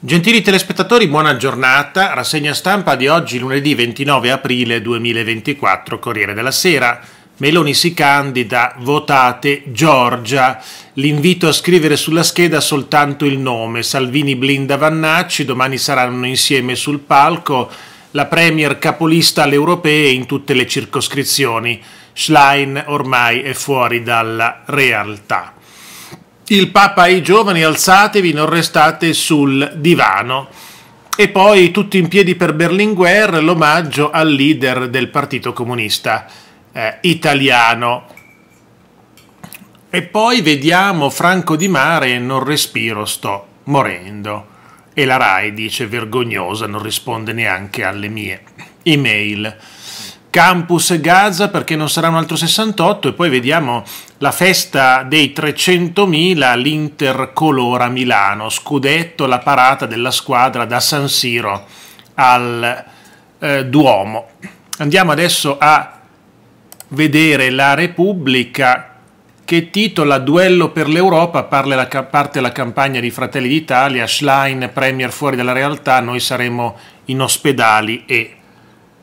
Gentili telespettatori, buona giornata. Rassegna stampa di oggi, lunedì 29 aprile 2024, Corriere della Sera. Meloni si candida, votate Giorgia. L'invito a scrivere sulla scheda soltanto il nome. Salvini blinda Vannacci, domani saranno insieme sul palco. La Premier capolista alle europee in tutte le circoscrizioni. Schlein ormai è fuori dalla realtà il Papa ai giovani alzatevi, non restate sul divano. E poi tutti in piedi per Berlinguer, l'omaggio al leader del Partito Comunista eh, Italiano. E poi vediamo Franco Di Mare, non respiro, sto morendo. E la RAI dice vergognosa, non risponde neanche alle mie email campus Gaza perché non sarà un altro 68 e poi vediamo la festa dei 300.000 all'Inter Colora Milano, scudetto la parata della squadra da San Siro al eh, Duomo. Andiamo adesso a vedere la Repubblica che titola Duello per l'Europa, parte la campagna di Fratelli d'Italia, Schlein, Premier fuori dalla realtà, noi saremo in ospedali e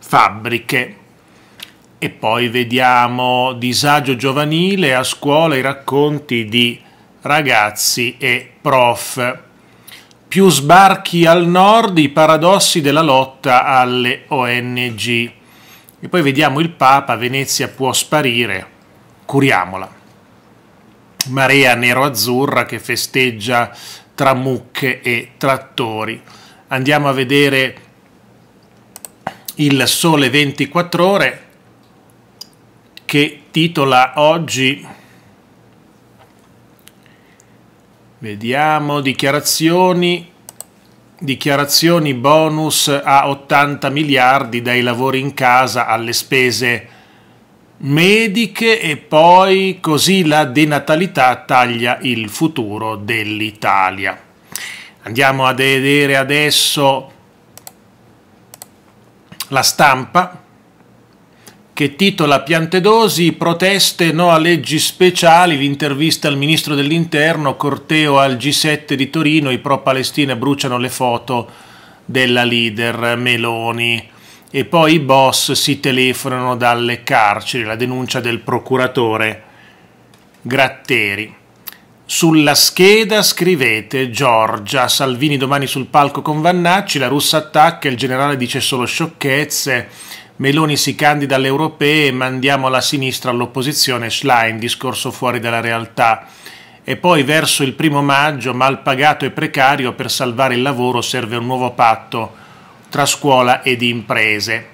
fabbriche. E poi vediamo disagio giovanile a scuola, i racconti di ragazzi e prof. Più sbarchi al nord, i paradossi della lotta alle ONG. E poi vediamo il Papa, Venezia può sparire, curiamola. Marea nero-azzurra che festeggia tra mucche e trattori. Andiamo a vedere il sole 24 ore che titola oggi Vediamo dichiarazioni dichiarazioni bonus a 80 miliardi dai lavori in casa alle spese mediche e poi così la denatalità taglia il futuro dell'Italia. Andiamo a vedere adesso la stampa che titola Piantedosi, proteste no a leggi speciali, l'intervista al ministro dell'interno, corteo al G7 di Torino, i pro-Palestina bruciano le foto della leader Meloni. E poi i boss si telefonano dalle carceri, la denuncia del procuratore Gratteri. Sulla scheda scrivete Giorgia, Salvini domani sul palco con Vannacci, la russa attacca, il generale dice solo sciocchezze, Meloni si candida alle europee, mandiamo la sinistra all'opposizione, Schlein, discorso fuori dalla realtà. E poi verso il primo maggio, mal pagato e precario, per salvare il lavoro serve un nuovo patto tra scuola ed imprese.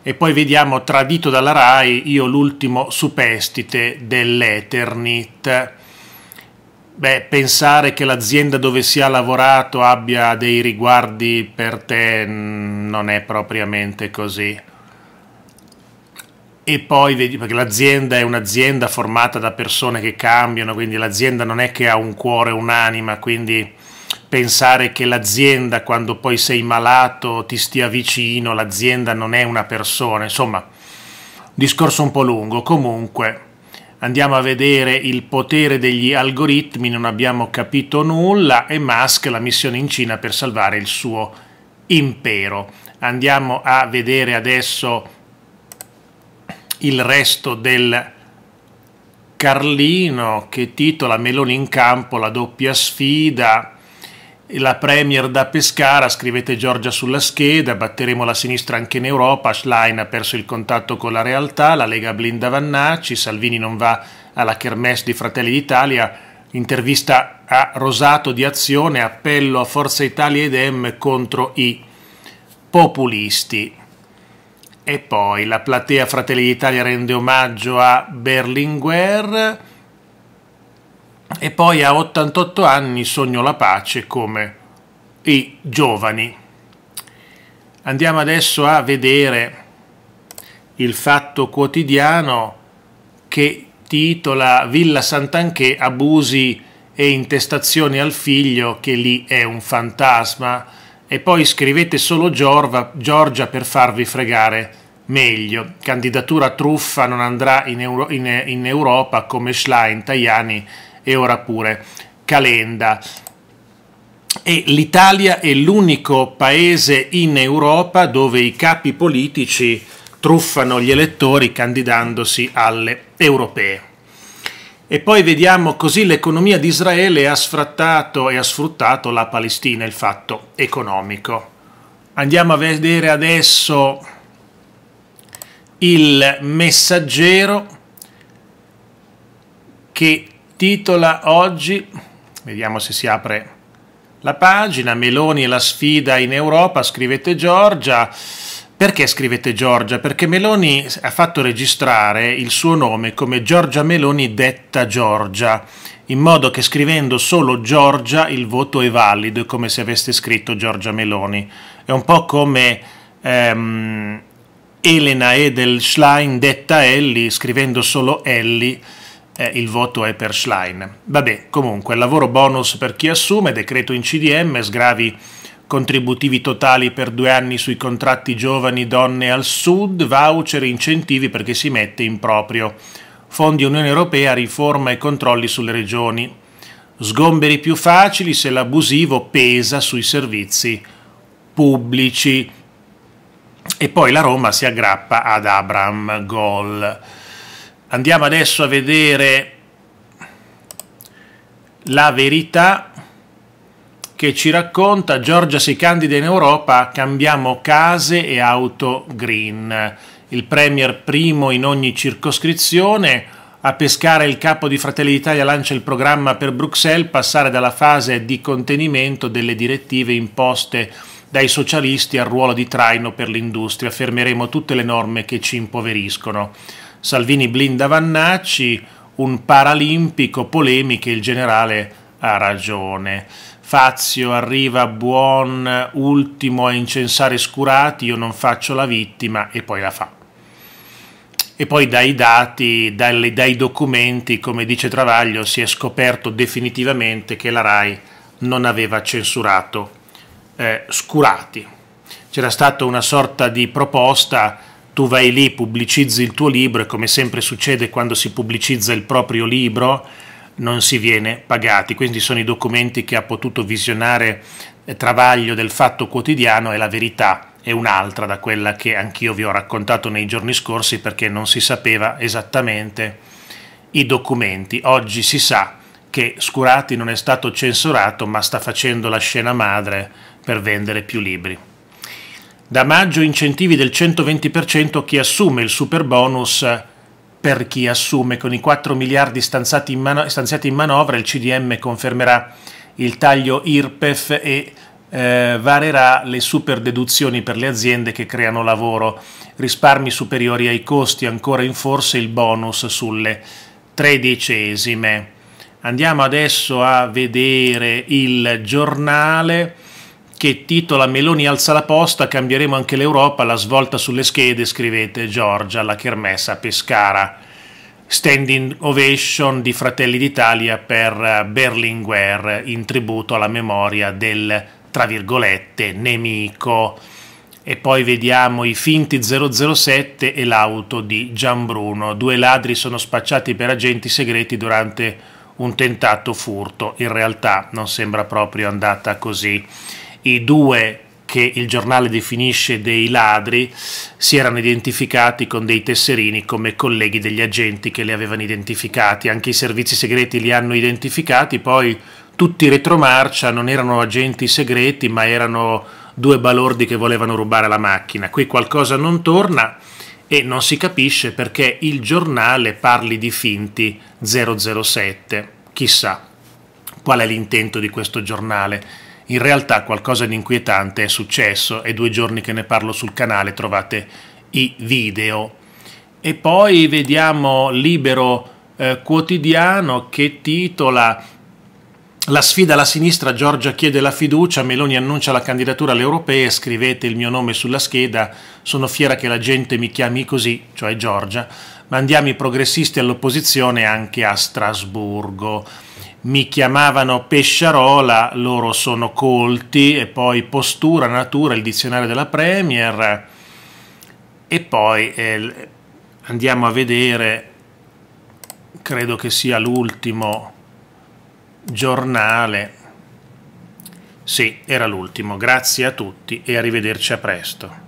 E poi vediamo, tradito dalla RAI, io l'ultimo superstite dell'Eternit beh, pensare che l'azienda dove si è lavorato abbia dei riguardi per te non è propriamente così. E poi vedi, perché l'azienda è un'azienda formata da persone che cambiano, quindi l'azienda non è che ha un cuore, un'anima, quindi pensare che l'azienda quando poi sei malato ti stia vicino, l'azienda non è una persona, insomma, discorso un po' lungo, comunque andiamo a vedere il potere degli algoritmi, non abbiamo capito nulla, e Musk la missione in Cina per salvare il suo impero. Andiamo a vedere adesso il resto del Carlino che titola Meloni in campo, la doppia sfida, la Premier da Pescara, scrivete Giorgia sulla scheda, batteremo la sinistra anche in Europa, Schlein ha perso il contatto con la realtà, la Lega blinda Vannacci, Salvini non va alla Kermesse di Fratelli d'Italia, intervista a Rosato di Azione, appello a Forza Italia ed Em contro i populisti. E poi la platea Fratelli d'Italia rende omaggio a Berlinguer, e poi a 88 anni sogno la pace come i giovani. Andiamo adesso a vedere il fatto quotidiano che titola Villa Sant'Anché abusi e intestazioni al figlio che lì è un fantasma e poi scrivete solo Giorgia per farvi fregare meglio. Candidatura truffa non andrà in, Euro in Europa come Schlein, Tajani e ora pure Calenda. E l'Italia è l'unico paese in Europa dove i capi politici truffano gli elettori candidandosi alle europee. E poi vediamo così l'economia di Israele ha sfrattato e ha sfruttato la Palestina, il fatto economico. Andiamo a vedere adesso il messaggero che titola oggi, vediamo se si apre la pagina, Meloni e la sfida in Europa, scrivete Giorgia. Perché scrivete Giorgia? Perché Meloni ha fatto registrare il suo nome come Giorgia Meloni detta Giorgia, in modo che scrivendo solo Giorgia il voto è valido, è come se aveste scritto Giorgia Meloni. È un po' come... Ehm, Elena Edel Schlein detta Ellie, scrivendo solo Ellie, eh, il voto è per Schlein. Vabbè, comunque, lavoro bonus per chi assume, decreto in CDM, sgravi contributivi totali per due anni sui contratti giovani donne al sud, voucher, incentivi perché si mette in proprio, fondi Unione Europea, riforma e controlli sulle regioni, sgomberi più facili se l'abusivo pesa sui servizi pubblici. E poi la Roma si aggrappa ad Abram Gol. Andiamo adesso a vedere la verità che ci racconta Giorgia si candida in Europa, cambiamo case e auto green. Il premier primo in ogni circoscrizione, a pescare il capo di Fratelli d'Italia lancia il programma per Bruxelles, passare dalla fase di contenimento delle direttive imposte dai socialisti al ruolo di traino per l'industria. Fermeremo tutte le norme che ci impoveriscono. Salvini blinda Vannacci, un paralimpico, polemiche, il generale ha ragione. Fazio arriva buon ultimo a incensare Scurati, io non faccio la vittima e poi la fa. E poi dai dati, dai, dai documenti, come dice Travaglio, si è scoperto definitivamente che la RAI non aveva censurato eh, Scurati. C'era stata una sorta di proposta tu vai lì, pubblicizzi il tuo libro e come sempre succede quando si pubblicizza il proprio libro non si viene pagati, quindi sono i documenti che ha potuto visionare eh, Travaglio del Fatto Quotidiano e la verità è un'altra da quella che anch'io vi ho raccontato nei giorni scorsi perché non si sapeva esattamente i documenti. Oggi si sa che Scurati non è stato censurato ma sta facendo la scena madre per vendere più libri. Da maggio incentivi del 120% a chi assume il super bonus per chi assume. Con i 4 miliardi stanziati in, man- stanziati in manovra il CDM confermerà il taglio IRPEF e eh, varerà le super deduzioni per le aziende che creano lavoro. Risparmi superiori ai costi, ancora in forse il bonus sulle tredicesime. Andiamo adesso a vedere il giornale che titola Meloni alza la posta, cambieremo anche l'Europa, la svolta sulle schede, scrivete Giorgia alla Kermessa Pescara. Standing ovation di Fratelli d'Italia per Berlinguer in tributo alla memoria del, tra virgolette, nemico. E poi vediamo i finti 007 e l'auto di Gianbruno. Due ladri sono spacciati per agenti segreti durante un tentato furto. In realtà non sembra proprio andata così i due che il giornale definisce dei ladri si erano identificati con dei tesserini come colleghi degli agenti che li avevano identificati, anche i servizi segreti li hanno identificati, poi tutti retromarcia non erano agenti segreti ma erano due balordi che volevano rubare la macchina. Qui qualcosa non torna e non si capisce perché il giornale parli di finti 007, chissà qual è l'intento di questo giornale in realtà qualcosa di inquietante è successo, è due giorni che ne parlo sul canale, trovate i video. E poi vediamo Libero eh, Quotidiano che titola la sfida alla sinistra, Giorgia chiede la fiducia, Meloni annuncia la candidatura alle europee, scrivete il mio nome sulla scheda, sono fiera che la gente mi chiami così, cioè Giorgia, mandiamo i progressisti all'opposizione anche a Strasburgo mi chiamavano Pesciarola, loro sono colti, e poi Postura, Natura, il dizionario della Premier, e poi eh, andiamo a vedere, credo che sia l'ultimo giornale, sì, era l'ultimo, grazie a tutti e arrivederci a presto.